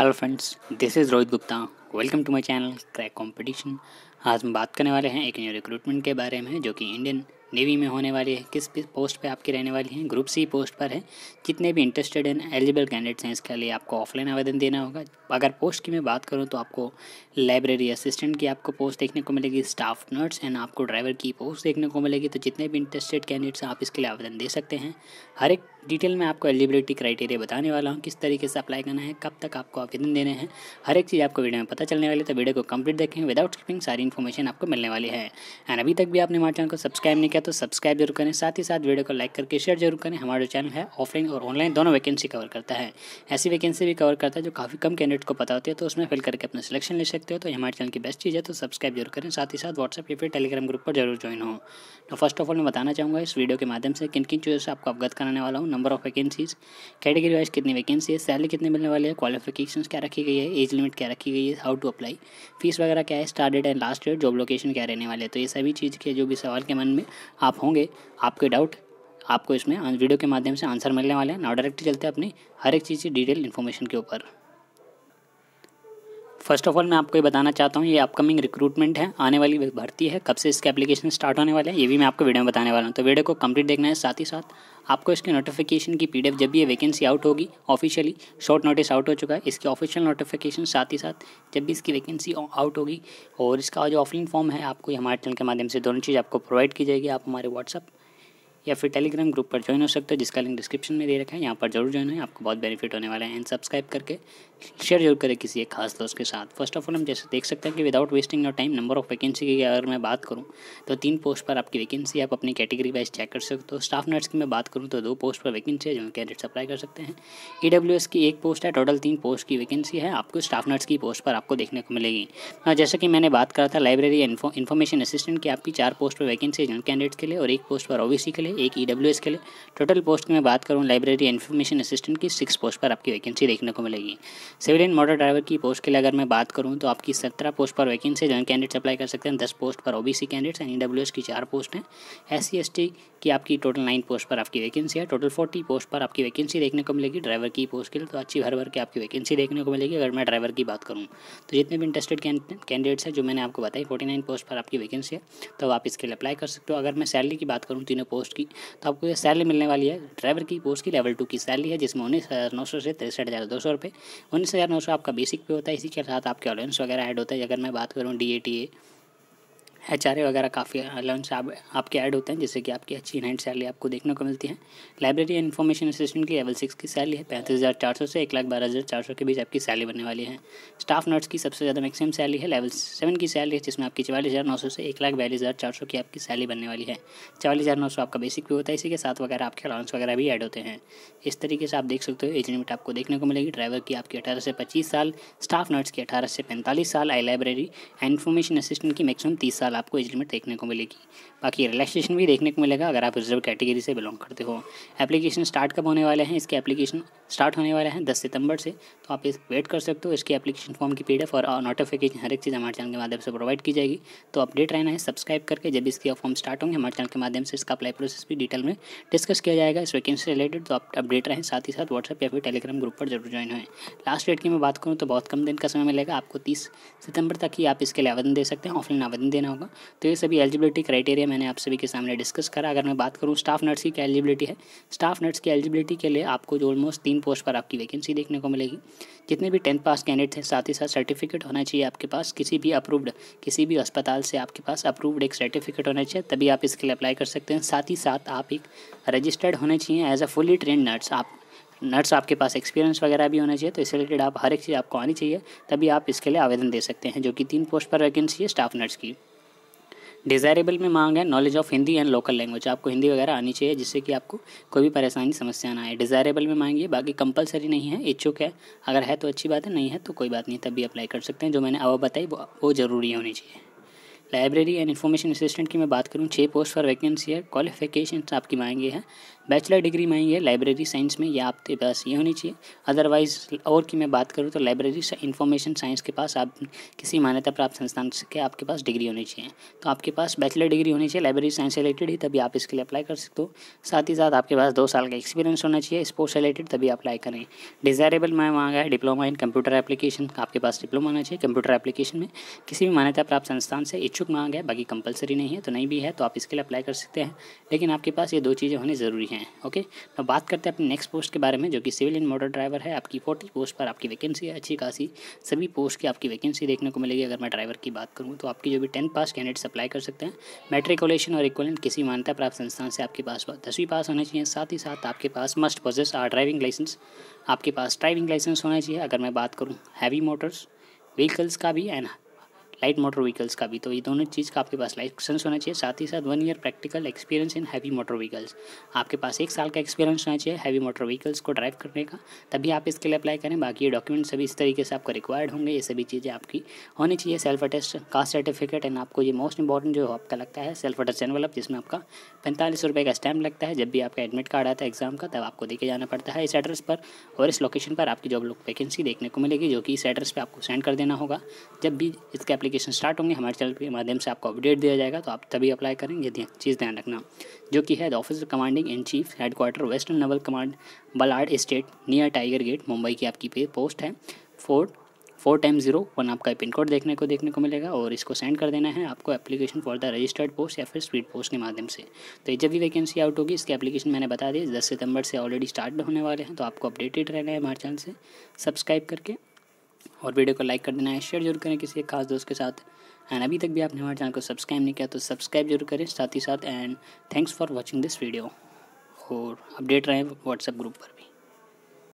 hello friends this is Rohit Gupta welcome to my channel crack competition आज हम बात करने वाले हैं एक न्यू रिक्रूटमेंट के बारे में जो कि इंडियन नेवी में होने वाली है किस पोस्ट पे आपकी रहने वाली है ग्रुप सी पोस्ट पर है जितने भी इंटरेस्टेड हैं एलिजिबल कैंडिडेट्स हैं इसके लिए आपको ऑफलाइन आवेदन देना होगा अगर पोस्ट की मैं बात करूँ तो आपको लाइब्रेरी असिस्टेंट की आपको पोस्ट देखने को मिलेगी स्टाफ नर्स एंड आपको ड्राइवर की पोस्ट देखने को मिलेगी तो जितने भी इंटरेस्टेड कैंडिडेट्स हैं आप इसके लिए आवेदन दे सकते हैं हर एक डिटेल में आपको एलिजिबिलिटी क्राइटेरिया बताने वाला हूँ किस तरीके से अप्लाई करना है कब तक आपको आवेदन देने हैं हर एक चीज़ आपको वीडियो में पता चलने वाली है तो वीडियो को कंप्लीट देखें विदाउट स्किपिंग सारी इन्फॉर्मेशन आपको मिलने वाली है एंड अभी तक भी आपने हमारे चैनल को सब्सक्राइब नहीं किया तो सब्सक्राइब जरूर करें साथ ही साथ वीडियो को लाइक करके शेयर जरूर करें हमारा जो चैनल है ऑफलाइन और ऑनलाइन दोनों वैकेंसी कवर करता है ऐसी वैकेंसी भी कवर करता है जो काफ़ी कम कैंडिडेट को पता होती है तो उसमें फिल करके अपना सिलेक्शन ले सकते हो तो हमारे चैनल की बेस्ट चीज़ है तो सब्सक्राइब जरूर करें साथ ही साथ व्हाट्सएप या फिर टेलीग्राम ग्रुप पर जरूर ज्वाइन हो तो फर्स्ट ऑफ ऑल मैं बताना चाहूँगा इस वीडियो के माध्यम से किन किन चीज़ों से आपको अवगत कराने वाला हूँ number of vacancies category wise कितनी वैकेंसी है सैलरी कितने मिलने वाले हैं क्वालिफिकेशन क्या रखी गई है एज लिमिट क्या रखी गई है हाउ टू अप्लाई फीस वगैरह क्या है start date and last date job location क्या रहने वाले हैं तो ये सभी चीज़ के जो भी सवाल के मन में आप होंगे आपके डाउट आपको इसमें वीडियो के माध्यम से आंसर मिलने वाले हैं नाउ डायरेक्ट चलते हैं अपनी हर एक चीज़ की डिटेल इन्फॉर्मेशन के ऊपर फर्स्ट ऑफ ऑल मैं आपको ये बताना चाहता हूँ ये अपकमिंग रिक्रूटमेंट है आने वाली भर्ती है कब से इसके एप्लीकेशन स्टार्ट होने वाले हैं ये भी मैं आपको वीडियो में बताने वाला हूँ तो वीडियो को कंप्लीट देखना है साथ ही साथ आपको इसके नोटिफिकेशन की पीडीएफ जब भी ये वैकेंसी आउट होगी ऑफिशियली शॉर्ट नोटिस आउट हो चुका है इसकी ऑफिशियल नोटिफिकेशन साथ ही साथ जब भी इसकी वैकेंसी आउट होगी और इसका जो ऑफलाइन फॉर्म है आपको हमारे चैनल के माध्यम से दोनों चीज़ आपको प्रोवाइड की जाएगी आप हमारे व्हाट्सअप या फिर टेलीग्राम ग्रुप पर ज्वाइन हो सकते हो जिसका लिंक डिस्क्रिप्शन में दे रखा है यहाँ पर जरूर ज्वाइन हो आपको बहुत बेनिफिट होने वाला है एंड सब्सक्राइब करके शेयर जरूर करें किसी एक खास दोस्त के साथ फर्स्ट ऑफ ऑल हम जैसे देख सकते हैं कि without wasting your time number of vacancy की अगर मैं बात करूँ तो तीन पोस्ट पर आपकी वैकेंसी आप अपनी कैटेगरी वाइज चेक कर सकते हो स्टाफ नर्स की मैं बात करूँ तो दो पोस्ट पर वैकेंसी है जो कैंडिडेट्स अप्लाई कर सकते हैं ई e की एक पोस्ट है टोटल तीन पोस्ट की वैकेंसी है आपको स्टाफ नर्स की पोस्ट पर आपको देखने को मिलेगी और कि मैंने बात करा था लाइब्रेरी इन्फॉर्मेशन असिस्टेंट की आपकी चार पोस्ट पर वैकेंसी है जो कैंडिडेट्स के लिए और एक पोस्ट पर ओ के लिए लिए एक ई के लिए टोटल पोस्ट की मैं बात करूँ लाइब्रेरी इन्फॉर्मेशन असिस्टेंट की सिक्स पोस्ट पर आपकी वैकेंसी देखने को मिलेगी सिविल एंड मोटर ड्राइवर की पोस्ट के लिए अगर मैं बात करूँ तो आपकी सत्रह पोस्ट पर वैकेंसी जॉइन कैंडिडेट्स अप्लाई कर सकते हैं दस पोस्ट पर ओबीसी कैंडिडेट्स एंड ई की चार पोस्ट हैं एस सी की आपकी टोटल नाइन पोस्ट पर आपकी वैकेंसी है टोटल फोर्टी पोस्ट पर आपकी वैकेंसी देखने को मिलेगी ड्राइवर की पोस्ट के लिए तो अच्छी भर भर के आपकी वैकेंसी देखने को मिलेगी अगर मैं ड्राइवर की बात करूँ तो जितने भी इंटरेस्टेड कैंडिडेट्स हैं जो मैंने आपको बताई फोर्टी पोस्ट पर आपकी वैकेंसी है तो आप इसके लिए अप्लाई कर सकते हो अगर मैं सैलरी की बात करूँ तीनों पोस्ट की तो आपको ये सैलरी मिलने वाली है ड्राइवर की पोस्ट की लेवल टू की सैलरी है जिसमें उन्नीस हज़ार नौ सौ से तिरसठ हज़ार दो सौ रुपये उन्नीस हज़ार नौ सौ आपका बेसिक पे होता है इसी के साथ आपके अलाउंस वगैरह ऐड होता है अगर मैं बात करूँ D A T A H वगैरह काफ़ी अलाउंस हाँ, आप, आपके ऐड होते हैं जैसे कि आपकी अच्छी हैंड सैलरी आपको देखने को मिलती है लाइब्रेरी इन्फॉर्मेशन असिस्टेंट की लेवल सिक्स की सैलरी है पैंतीस हज़ार चार सौ से एक लाख बारह हज़ार चार सौ के बीच आपकी सैलरी बनने वाली है स्टाफ नर्स की सबसे ज़्यादा मैक्सिमम सैलरी है लेवल सेवन की सैलरी है जिसमें आपकी चवालीस हज़ार नौ सौ से एक लाख बयालीस हज़ार चार सौ की आपकी सैलरी बनने वाली है चवालीस हज़ार नौ सौ आपका बेसिक भी होता है इसी के साथ वगैरह आपके अलाउंस वगैरह भी ऐड होते हैं इस तरीके से आप देख सकते हो एज लिमिट आपको देखने को मिलेगी ड्राइवर की आपकी अठारह से पच्चीस साल स्टाफ नर्स की अठारह से पैंतालीस साल आई लाइब्रेरी एंड इन्फॉर्मेशन असिस्टेंट की मैक्सिमम तीस साल फिलहाल आपको एज लिमिट देखने को मिलेगी बाकी रिलैक्सेशन भी देखने को मिलेगा अगर आप रिजर्व कैटेगरी से बिलोंग करते हो एप्लीकेशन स्टार्ट कब होने वाले हैं इसके एप्लीकेशन स्टार्ट होने वाले हैं दस सितंबर से तो आप इस वेट कर सकते हो इसके एप्लीकेशन फॉर्म की पी और नोटिफिकेशन हर एक चीज़ हमारे चैनल के माध्यम से प्रोवाइड की जाएगी तो अपडेट रहना है सब्सक्राइब करके जब इसके फॉर्म स्टार्ट होंगे हमारे चैनल के माध्यम से इसका अप्लाई प्रोसेस भी डिटेल में डिस्कस किया जाएगा इस वैकेंसी रिलेटेड तो आप अपडेट रहें साथ ही साथ व्हाट्सएप या फिर टेलीग्राम ग्रुप पर जरूर ज्वाइन हुए लास्ट डेट की मैं बात करूँ तो बहुत कम दिन का समय मिलेगा आपको तीस सितंबर तक ही आप इसके लिए आवेदन दे सकते हैं ऑफलाइन आवेदन देना होगा होगा तो ये सभी एलिजिबिलिटी क्राइटेरिया मैंने आप सभी के सामने डिस्कस करा अगर मैं बात करूँ स्टाफ नर्स की क्या एलिजिबिलिटी है स्टाफ नर्स की एलिजिबिलिटी के लिए आपको जो ऑलमोस्ट तीन पोस्ट पर आपकी वैकेंसी देखने को मिलेगी जितने भी टेंथ पास कैंडिडेट हैं साथ ही साथ सर्टिफिकेट होना चाहिए आपके पास किसी भी अप्रूव्ड किसी भी अस्पताल से आपके पास अप्रूव्ड एक सर्टिफिकेट होना चाहिए तभी आप इसके लिए अप्लाई कर सकते हैं साथ ही साथ आप एक रजिस्टर्ड होने चाहिए as a fully train nurse आप नर्स आपके पास एक्सपीरियंस वगैरह भी होना चाहिए तो इससे रिलेटेड आप हर एक चीज़ आपको आनी चाहिए तभी आप इसके लिए आवेदन दे सकते हैं जो कि तीन पोस्ट पर वैकेंसी है स्टाफ नर्स की डिज़ायरेबल में मांग है knowledge of Hindi and local language आपको हिंदी वगैरह आनी चाहिए जिससे कि आपको कोई भी परेशानी समस्या ना आए डिज़ायरेबल में मांगिए बाकी कंपलसरी नहीं है इच्छुक है अगर है तो अच्छी बात है नहीं है तो कोई बात नहीं तब भी अप्लाई कर सकते हैं जो मैंने अब बताई वो वो ज़रूरी होनी चाहिए लाइब्रेरी एंड इन्फॉर्मेशन असिस्टेंट की मैं बात करूँ छः पोस्ट फॉर वैकेंसी है क्वालिफिकेशन आपकी मांगी है बैचलर डिग्री मांगी है लाइब्रेरी साइंस में या आपके पास ये होनी चाहिए अदरवाइज और की मैं बात करूँ तो लाइब्रेरी इन्फॉर्मेशन साइंस के पास आप किसी मान्यता प्राप्त संस्थान के आपके पास डिग्री होनी चाहिए तो आपके पास बैचलर डिग्री होनी चाहिए लाइब्रेरी साइंस रिलेटेड ही तभी आप इसके लिए अप्लाई कर सकते हो साथ ही साथ आपके पास दो साल का एक्सपीरियंस होना चाहिए स्पोर्ट्स रिलेटेड तभी अप्लाई करें डिजायरेबल मैं मांगा है डिप्लोमा इन कंप्यूटर एप्लीकेशन आपके पास डिप्लोमा होना चाहिए कंप्यूटर एप्लीकेशन में किसी भी मान्यता प्राप्त संस्थान से इच्छुक इच्छुक मांग है बाकी कंपलसरी नहीं है तो नहीं भी है तो आप इसके लिए अप्लाई कर सकते हैं लेकिन आपके पास ये दो चीज़ें होनी ज़रूरी हैं ओके तो बात करते हैं अपने नेक्स्ट पोस्ट के बारे में जो कि सिविल एंड मोटर ड्राइवर है आपकी फोर्टी पोस्ट पर आपकी वैकेंसी है अच्छी खासी सभी पोस्ट की आपकी वैकेंसी देखने को मिलेगी अगर मैं ड्राइवर की बात करूँ तो आपकी जो भी टेंथ पास कैंडिडेट्स अप्लाई कर सकते हैं मेट्रिकुलेशन और इक्वलेंट किसी मान्यता प्राप्त संस्थान से आपके पास दसवीं पास होना चाहिए साथ ही साथ आपके पास must possess R driving licence आपके पास ड्राइविंग लाइसेंस होना चाहिए अगर मैं बात करूँ हैवी मोटर्स व्हीकल्स का भी एंड लाइट मोटर व्हीकल्स का भी तो ये दोनों चीज़ का आपके पास लाइसेंस होना चाहिए साथ ही साथ one year practical experience in heavy motor vehicles आपके पास एक साल का एक्सपीरियंस होना चाहिए हैवी मोटर व्हीकल्स को ड्राइव करने का तभी आप इसके लिए अप्लाई करें बाकी ये डॉक्यूमेंट सभी इस तरीके से आपको रिक्वायर्ड होंगे ये सभी चीज़ें आपकी होनी चाहिए self attest caste certificate and आपको ये मोस्ट इंपॉर्टेंट जो आपका लगता है सेल्फ अटेस्ट एनवलप जिसमें आपका पैंतालीस रुपये का स्टैम्प लगता है जब भी आपका एडमिट कार्ड आता है एग्जाम का तब आपको देखे जाना पड़ता है इस एड्रेस पर और इस लोकेशन पर आपकी जॉब वैकेंसी देखने को मिलेगी जो कि इस एड्रेस पर आपको सेंड कर देना होगा जब भी इसके एप्लीकेशन स्टार्ट होंगे हमारे चैनल के माध्यम से आपको अपडेट दिया जाएगा तो आप तभी अप्लाई करेंगे यदि चीज़ ध्यान रखना जो कि है the officer commanding in chief headquarter western naval command Ballard estate near tiger gate Mumbai की आपकी पे पोस्ट है four four time zero one आपका पिन कोड देखने को देखने को मिलेगा और इसको सेंड कर देना है आपको application for the registered post या फिर स्पीड पोस्ट के माध्यम से तो जब भी वैकेंसी आउट होगी इसकी एप्लीकेशन मैंने बता दी दस सितंबर से ऑलरेडी स्टार्ट होने वाले हैं तो आपको अपडेटेड रहना है हमारे चैनल से सब्सक्राइब करके और वीडियो को लाइक कर देना है शेयर जरूर करें किसी एक खास दोस्त के साथ एंड अभी तक भी आपने हमारे चैनल को सब्सक्राइब नहीं किया तो सब्सक्राइब जरूर करें साथ ही साथ and thanks for watching this video और अपडेट रहें व्हाट्सएप ग्रुप पर भी